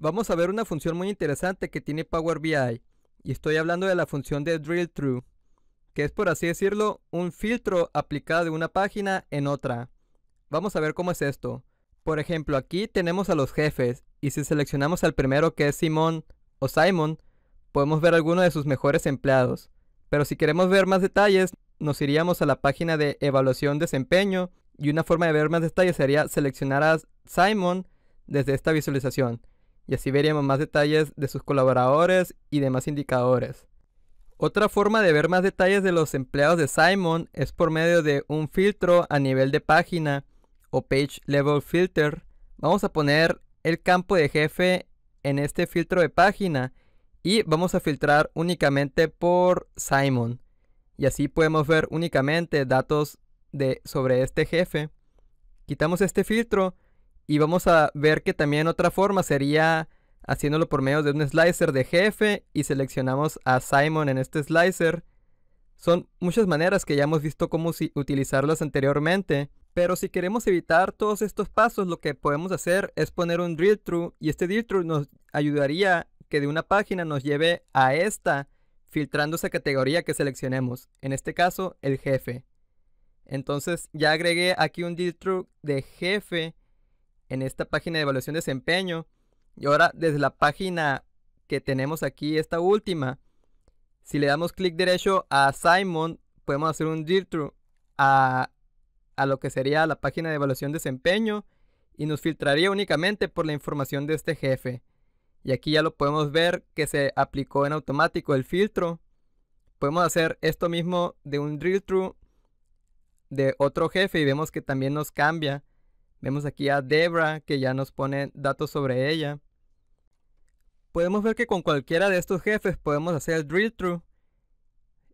Vamos a ver una función muy interesante que tiene Power BI. Y estoy hablando de la función de drill through, que es por así decirlo un filtro aplicado de una página en otra. Vamos a ver cómo es esto. Por ejemplo, aquí tenemos a los jefes y si seleccionamos al primero que es Simon o Simon, podemos ver alguno de sus mejores empleados. Pero si queremos ver más detalles, nos iríamos a la página de evaluación desempeño y una forma de ver más detalles sería seleccionar a Simon desde esta visualización y así veríamos más detalles de sus colaboradores y demás indicadores. Otra forma de ver más detalles de los empleados de Simon es por medio de un filtro a nivel de página o Page Level Filter. Vamos a poner el campo de jefe en este filtro de página y vamos a filtrar únicamente por Simon. Y así podemos ver únicamente datos de, sobre este jefe. Quitamos este filtro y vamos a ver que también otra forma sería haciéndolo por medio de un slicer de jefe y seleccionamos a Simon en este slicer. Son muchas maneras que ya hemos visto cómo utilizarlas anteriormente, pero si queremos evitar todos estos pasos lo que podemos hacer es poner un drill through y este drill through nos ayudaría que de una página nos lleve a esta filtrando esa categoría que seleccionemos, en este caso el jefe. Entonces ya agregué aquí un drill through de jefe en esta página de evaluación de desempeño. Y ahora desde la página que tenemos aquí, esta última, si le damos clic derecho a Simon, podemos hacer un drill through a, a lo que sería la página de evaluación de desempeño y nos filtraría únicamente por la información de este jefe. Y aquí ya lo podemos ver que se aplicó en automático el filtro. Podemos hacer esto mismo de un drill through de otro jefe y vemos que también nos cambia Vemos aquí a Debra que ya nos pone datos sobre ella. Podemos ver que con cualquiera de estos jefes podemos hacer el drill through.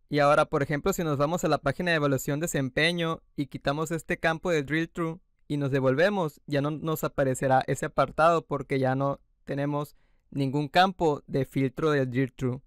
Y ahora, por ejemplo, si nos vamos a la página de evaluación desempeño y quitamos este campo de drill through y nos devolvemos, ya no nos aparecerá ese apartado porque ya no tenemos ningún campo de filtro del drill through.